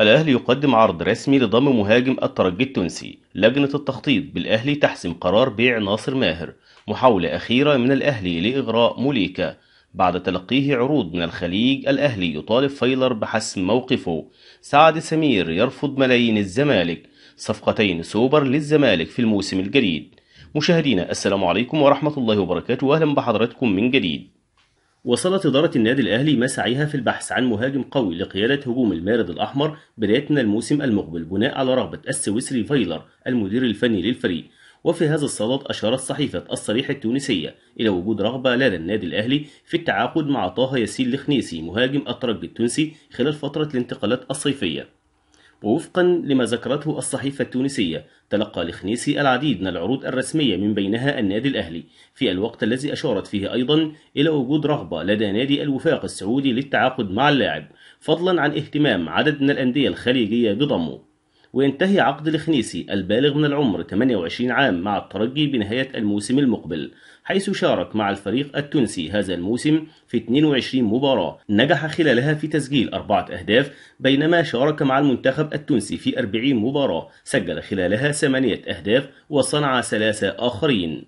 الأهلي يقدم عرض رسمي لضم مهاجم الترجي التونسي لجنة التخطيط بالأهلي تحسم قرار بيع ناصر ماهر محاولة أخيرة من الأهلي لإغراء موليكا بعد تلقيه عروض من الخليج الأهلي يطالب فايلر بحسم موقفه سعد سمير يرفض ملايين الزمالك صفقتين سوبر للزمالك في الموسم الجديد مشاهدينا السلام عليكم ورحمة الله وبركاته وأهلا بحضراتكم من جديد وصلت إدارة النادي الأهلي مسعيها في البحث عن مهاجم قوي لقيادة هجوم المارد الأحمر بداية من الموسم المقبل بناء على رغبة السويسري فايلر المدير الفني للفريق وفي هذا الصدد أشارت صحيفة الصريح التونسية إلى وجود رغبة لدى النادي الأهلي في التعاقد مع طه ياسين الخنيسي مهاجم الترجي التونسي خلال فترة الانتقالات الصيفية ووفقا لما ذكرته الصحيفة التونسية تلقى الخنيسي العديد من العروض الرسمية من بينها النادي الأهلي في الوقت الذي أشارت فيه أيضا إلى وجود رغبة لدى نادي الوفاق السعودي للتعاقد مع اللاعب فضلا عن اهتمام عدد من الأندية الخليجية بضمه وينتهي عقد الخنيسي البالغ من العمر 28 عام مع الترجي بنهاية الموسم المقبل حيث شارك مع الفريق التونسي هذا الموسم في 22 مباراة نجح خلالها في تسجيل أربعة أهداف بينما شارك مع المنتخب التونسي في 40 مباراة سجل خلالها ثمانية أهداف وصنع ثلاثة آخرين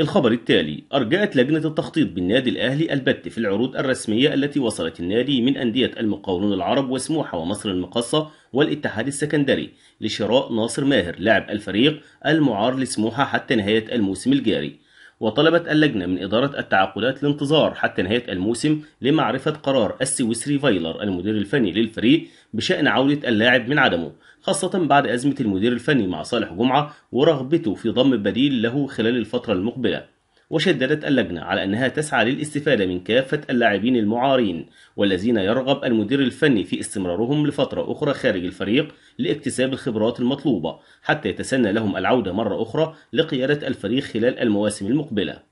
الخبر التالي أرجأت لجنة التخطيط بالنادي الأهلي البت في العروض الرسمية التي وصلت النادي من أندية المقاولون العرب وسموحة ومصر المقصة والاتحاد السكندري لشراء ناصر ماهر لاعب الفريق المعار لسموحة حتى نهاية الموسم الجاري وطلبت اللجنة من إدارة التعاقدات الانتظار حتى نهاية الموسم لمعرفة قرار السويسري فايلر المدير الفني للفريق بشأن عودة اللاعب من عدمه خاصة بعد أزمة المدير الفني مع صالح جمعة ورغبته في ضم بديل له خلال الفترة المقبلة وشددت اللجنة على أنها تسعى للاستفادة من كافة اللاعبين المعارين والذين يرغب المدير الفني في استمرارهم لفترة أخرى خارج الفريق لاكتساب الخبرات المطلوبة حتى يتسنى لهم العودة مرة أخرى لقيادة الفريق خلال المواسم المقبلة.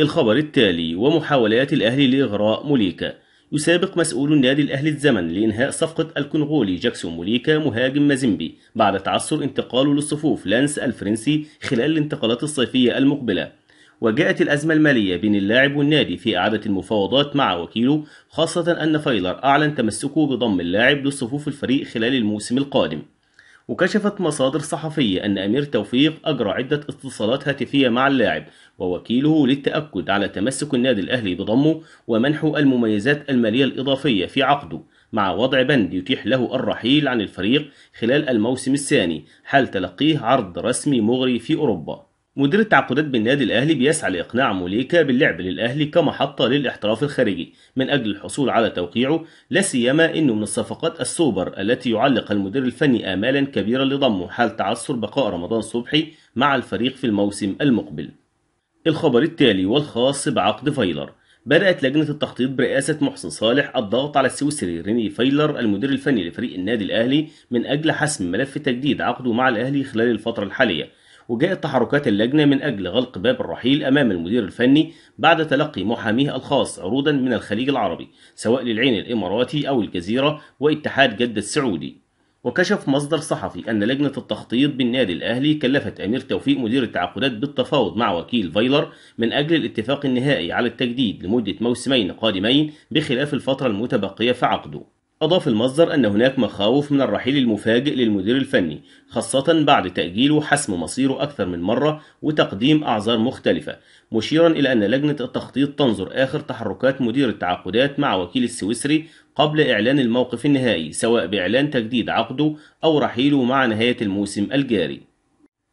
الخبر التالي ومحاولات الأهلي لإغراء موليكا يسابق مسؤول النادي الأهلي الزمن لإنهاء صفقة الكونغولي جاكسون موليكا مهاجم مازيمبي بعد تعثر انتقاله للصفوف لانس الفرنسي خلال الانتقالات الصيفية المقبلة وجاءت الأزمة المالية بين اللاعب والنادي في إعادة المفاوضات مع وكيله خاصة أن فايلر أعلن تمسكه بضم اللاعب لصفوف الفريق خلال الموسم القادم وكشفت مصادر صحفية أن أمير توفيق أجرى عدة اتصالات هاتفية مع اللاعب ووكيله للتأكد على تمسك النادي الأهلي بضمه ومنحه المميزات المالية الإضافية في عقده مع وضع بند يتيح له الرحيل عن الفريق خلال الموسم الثاني حال تلقيه عرض رسمي مغري في أوروبا مدير التعاقدات بالنادي الأهلي بيسعى لإقناع موليكا باللعب للأهلي كمحطة للاحتراف الخارجي من أجل الحصول على توقيعه لا سيما أنه من الصفقات السوبر التي يعلق المدير الفني آمالا كبيرة لضمه حال تعثر بقاء رمضان صبحي مع الفريق في الموسم المقبل. الخبر التالي والخاص بعقد فايلر بدأت لجنة التخطيط برئاسة محسن صالح الضغط على السويسري ريني فايلر المدير الفني لفريق النادي الأهلي من أجل حسم ملف تجديد عقده مع الأهلي خلال الفترة الحالية وجاءت تحركات اللجنة من أجل غلق باب الرحيل أمام المدير الفني بعد تلقي محاميه الخاص عروضا من الخليج العربي سواء للعين الإماراتي أو الجزيرة واتحاد جدة السعودي وكشف مصدر صحفي أن لجنة التخطيط بالنادي الأهلي كلفت أمير توفيق مدير التعاقدات بالتفاوض مع وكيل فايلر من أجل الاتفاق النهائي على التجديد لمدة موسمين قادمين بخلاف الفترة المتبقية في عقده أضاف المصدر أن هناك مخاوف من الرحيل المفاجئ للمدير الفني خاصة بعد تأجيله حسم مصيره أكثر من مرة وتقديم أعذار مختلفة مشيرا إلى أن لجنة التخطيط تنظر آخر تحركات مدير التعاقدات مع وكيل السويسري قبل إعلان الموقف النهائي سواء بإعلان تجديد عقده أو رحيله مع نهاية الموسم الجاري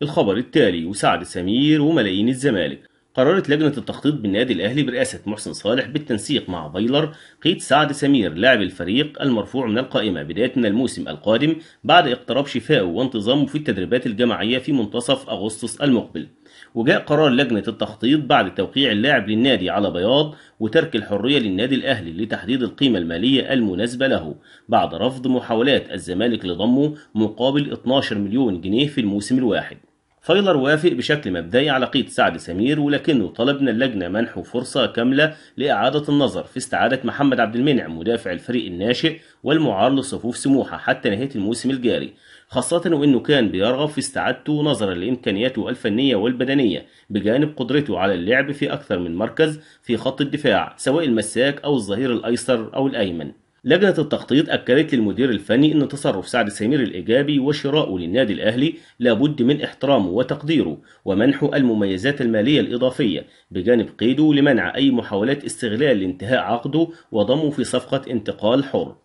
الخبر التالي وسعد سمير وملايين الزمالك قررت لجنة التخطيط بالنادي الأهلي برئاسة محسن صالح بالتنسيق مع فيلر قيد سعد سمير لاعب الفريق المرفوع من القائمة بداية من الموسم القادم بعد اقتراب شفائه وانتظامه في التدريبات الجماعية في منتصف أغسطس المقبل وجاء قرار لجنة التخطيط بعد توقيع اللاعب للنادي على بياض وترك الحرية للنادي الأهلي لتحديد القيمة المالية المناسبة له بعد رفض محاولات الزمالك لضمه مقابل 12 مليون جنيه في الموسم الواحد فايلر وافق بشكل مبدئي على قيد سعد سمير ولكنه طلب من اللجنة منحه فرصة كاملة لإعادة النظر في استعادة محمد عبد المنعم مدافع الفريق الناشئ والمعار لصفوف سموحة حتى نهاية الموسم الجاري خاصة وإنه كان بيرغب في استعادته نظرا لإمكانياته الفنية والبدنية بجانب قدرته على اللعب في أكثر من مركز في خط الدفاع سواء المساك أو الظهير الأيسر أو الأيمن لجنة التخطيط أكدت للمدير الفني أن تصرف سعد سمير الإيجابي وشراؤه للنادي الأهلي لابد من احترامه وتقديره ومنحه المميزات المالية الإضافية بجانب قيده لمنع أي محاولات استغلال لانتهاء عقده وضمه في صفقة انتقال حر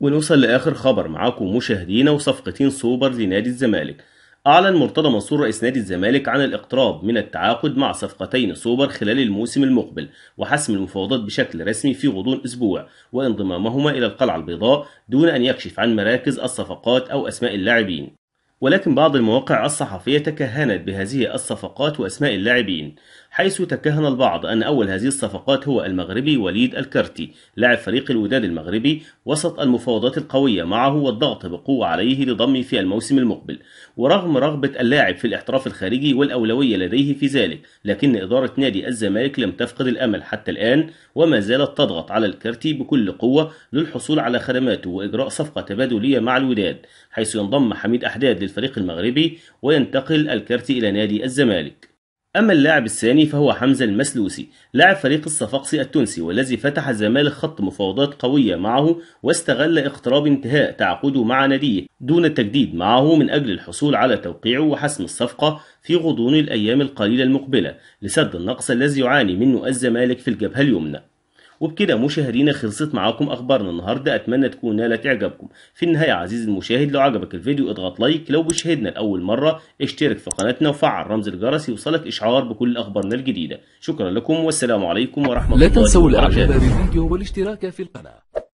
ونوصل لآخر خبر معاكم مشاهدينا وصفقتين سوبر لنادي الزمالك أعلن مرتضى منصور رئيس نادي الزمالك عن الاقتراب من التعاقد مع صفقتين سوبر خلال الموسم المقبل وحسم المفاوضات بشكل رسمي في غضون أسبوع وانضمامهما إلى القلعة البيضاء دون أن يكشف عن مراكز الصفقات أو أسماء اللاعبين ولكن بعض المواقع الصحفية تكهنت بهذه الصفقات وأسماء اللاعبين حيث تكهن البعض أن أول هذه الصفقات هو المغربي وليد الكرتي لاعب فريق الوداد المغربي وسط المفاوضات القوية معه والضغط بقوة عليه لضمه في الموسم المقبل ورغم رغبة اللاعب في الاحتراف الخارجي والأولوية لديه في ذلك لكن إدارة نادي الزمالك لم تفقد الأمل حتى الآن وما زالت تضغط على الكرتي بكل قوة للحصول على خدماته وإجراء صفقة تبادلية مع الوداد حيث ينضم حميد أحداد للفريق المغربي وينتقل الكرتي إلى نادي الزمالك أما اللاعب الثاني فهو حمزة المسلوسي لاعب فريق الصفاقسي التونسي والذي فتح الزمالك خط مفاوضات قوية معه واستغل اقتراب انتهاء تعاقده مع ناديه دون التجديد معه من أجل الحصول على توقيعه وحسم الصفقة في غضون الأيام القليلة المقبلة لسد النقص الذي يعاني منه الزمالك في الجبهة اليمنى وبكده مشاهدينا خلصت معاكم اخبارنا النهارده اتمنى تكون نالت اعجابكم في النهايه عزيزي المشاهد لو عجبك الفيديو اضغط لايك لو بتشاهدنا لاول مره اشترك في قناتنا وفعل رمز الجرس يوصلك اشعار بكل اخبارنا الجديده شكرا لكم والسلام عليكم ورحمه الله وبركاته لا تنسوا الاعجاب بالفيديو والاشتراك في القناه